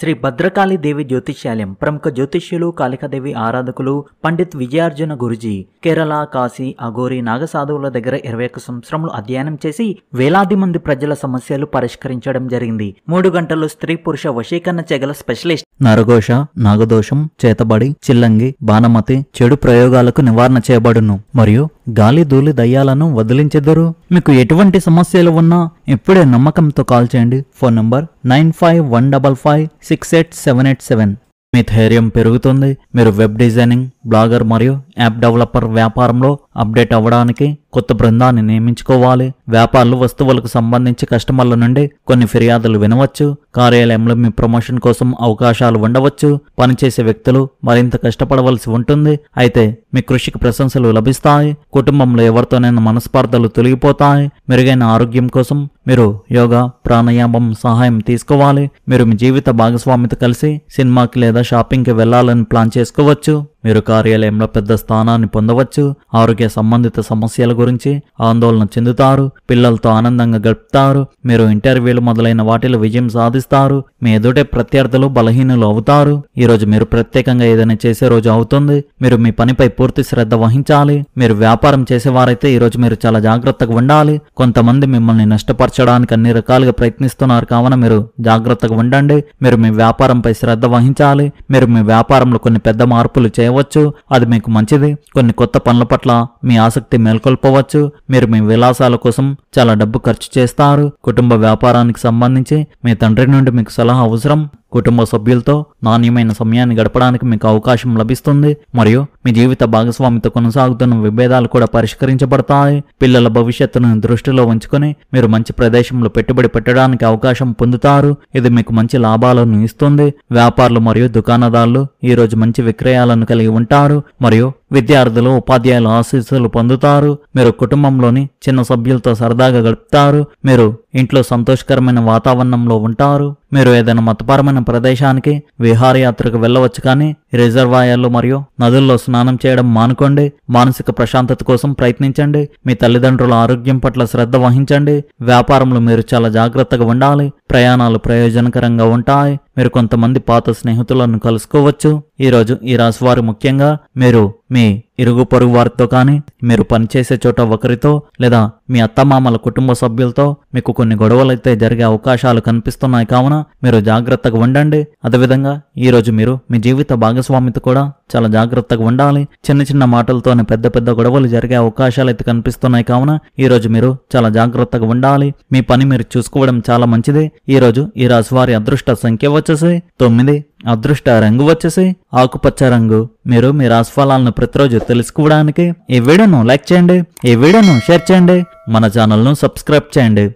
శ్రీ భద్రకాళి దేవి జ్యోతిష్యాలయం ప్రముఖ జ్యోతిష్యులు కాళికాదేవి ఆరాధకులు పండిత్ విజయార్జున గురుజీ కేరళ కాశీ అఘోరి నాగసాధువుల దగ్గర ఇరవై ఒక్క సంవత్సరములు అధ్యయనం చేసి వేలాది మంది ప్రజల సమస్యలు పరిష్కరించడం జరిగింది మూడు గంటలు స్త్రీ పురుష వశీకరణ చెగల స్పెషలిస్ట్ నరఘోష నాగదోషం చేతబడి చిల్లంగి బాణమతి చెడు ప్రయోగాలకు నివారణ చేయబడును మరియు గాలి ధూళి దయ్యాలను వదిలించెదరు మీకు ఎటువంటి సమస్యలు ఉన్నా ఇప్పుడే నమ్మకంతో కాల్ చేయండి phone number nine five one double five six eight seven eight seven మీ ధైర్యం పెరుగుతుంది మీరు వెబ్ డిజైనింగ్ బ్లాగర్ మరియు యాప్ డెవలపర్ వ్యాపారంలో అప్డేట్ అవ్వడానికి కొత్త బృందాన్ని నియమించుకోవాలి వ్యాపారులు వస్తువులకు సంబంధించి కస్టమర్ల నుండి కొన్ని ఫిర్యాదులు వినవచ్చు కార్యాలయంలో మీ ప్రమోషన్ కోసం అవకాశాలు ఉండవచ్చు పనిచేసే వ్యక్తులు మరింత కష్టపడవలసి ఉంటుంది అయితే మీ కృషికి ప్రశంసలు లభిస్తాయి కుటుంబంలో ఎవరితోనైనా మనస్పార్థలు తొలగిపోతాయి మెరుగైన ఆరోగ్యం కోసం మీరు యోగా ప్రాణాయామం సహాయం తీసుకోవాలి మీరు మీ జీవిత భాగస్వామితో కలిసి సినిమాకి లేదా షాపింగ్కి వెళ్లాలని ప్లాన్ చేసుకోవచ్చు మీరు కార్యాలయంలో పెద్ద స్థానాన్ని పొందవచ్చు ఆరోగ్య సంబంధిత సమస్యల గురించి ఆందోళన చెందుతారు పిల్లలతో ఆనందంగా గడుపుతారు మీరు ఇంటర్వ్యూలు మొదలైన వాటిలో విజయం సాధిస్తారు మీ ఎదుటే ప్రత్యర్థులు బలహీనులు అవుతారు ఈ రోజు మీరు ప్రత్యేకంగా ఏదైనా చేసే రోజు అవుతుంది మీరు మీ పనిపై పూర్తి శ్రద్ధ వహించాలి మీరు వ్యాపారం చేసేవారైతే ఈ రోజు మీరు చాలా జాగ్రత్తగా ఉండాలి కొంతమంది మిమ్మల్ని నష్టపరచడానికి అన్ని రకాలుగా ప్రయత్నిస్తున్నారు కావున మీరు జాగ్రత్తగా ఉండండి మీరు మీ వ్యాపారంపై శ్రద్ధ వహించాలి మీరు మీ వ్యాపారంలో కొన్ని పెద్ద మార్పులు చేయ చేయవచ్చు అది మీకు మంచిది కొన్ని కొత్త పనుల పట్ల మీ ఆసక్తి మేల్కొల్పవచ్చు మీరు మీ విలాసాల కోసం చాలా డబ్బు ఖర్చు చేస్తారు కుటుంబ వ్యాపారానికి సంబంధించి మీ తండ్రి నుండి మీకు సలహా అవసరం కుటుంబ సభ్యులతో నాణ్యమైన సమయాన్ని గడపడానికి మీకు అవకాశం లభిస్తుంది మరియు మీ జీవిత భాగస్వామితో కొనసాగుతున్న విభేదాలు కూడా పరిష్కరించబడతాయి పిల్లల భవిష్యత్తును దృష్టిలో ఉంచుకొని మీరు మంచి ప్రదేశంలో పెట్టుబడి పెట్టడానికి అవకాశం పొందుతారు ఇది మీకు మంచి లాభాలను ఇస్తుంది వ్యాపారులు మరియు దుకాణదారులు ఈ రోజు మంచి విక్రయాలను కలిగి ఉంటారు మరియు విద్యార్థులు ఉపాధ్యాయులు ఆశీస్సులు పొందుతారు మీరు కుటుంబంలోని చిన్న సభ్యులతో సరదాగా గడుపుతారు మీరు ఇంట్లో సంతోషకరమైన వాతావరణంలో ఉంటారు మీరు ఏదైనా మతపరమైన ప్రదేశానికి విహారయాత్రకు వెళ్ళవచ్చు కానీ రిజర్వాయర్లు మరియు నదుల్లో స్నానం చేయడం మానుకోండి మానసిక ప్రశాంతత కోసం ప్రయత్నించండి మీ తల్లిదండ్రుల ఆరోగ్యం పట్ల శ్రద్ధ వహించండి వ్యాపారంలో మీరు చాలా జాగ్రత్తగా ఉండాలి ప్రయాణాలు ప్రయోజనకరంగా ఉంటాయి మీరు కొంతమంది పాత స్నేహితులను కలుసుకోవచ్చు ఈరోజు ఈ రాశివారు ముఖ్యంగా మీరు మీ ఇరుగు పొరుగు వారితో కానీ మీరు పనిచేసే చోట ఒకరితో లేదా మీ అత్తమామల కుటుంబ సభ్యులతో మీకు కొన్ని గొడవలైతే జరిగే అవకాశాలు కనిపిస్తున్నాయి కావున మీరు జాగ్రత్తగా ఉండండి అదేవిధంగా ఈరోజు మీరు మీ జీవిత భాగస్వామితో కూడా చాలా జాగ్రత్తగా ఉండాలి చిన్న చిన్న మాటలతోనే పెద్ద పెద్ద గొడవలు జరిగే అవకాశాలు అయితే కనిపిస్తున్నాయి కావున ఈరోజు మీరు చాలా జాగ్రత్తగా ఉండాలి మీ పని మీరు చూసుకోవడం చాలా మంచిది ఈరోజు ఈ రాశి వారి అదృష్ట సంఖ్య వచ్చేసి తొమ్మిది అదృష్ట రంగు వచ్చేసి ఆకుపచ్చ రంగు మీరు మీ రాశిఫలాలను ప్రతిరోజు తెలుసుకోవడానికి ఈ వీడియోను లైక్ చేయండి ఈ వీడియోను షేర్ చేయండి మన ఛానల్ను సబ్స్క్రైబ్ చేయండి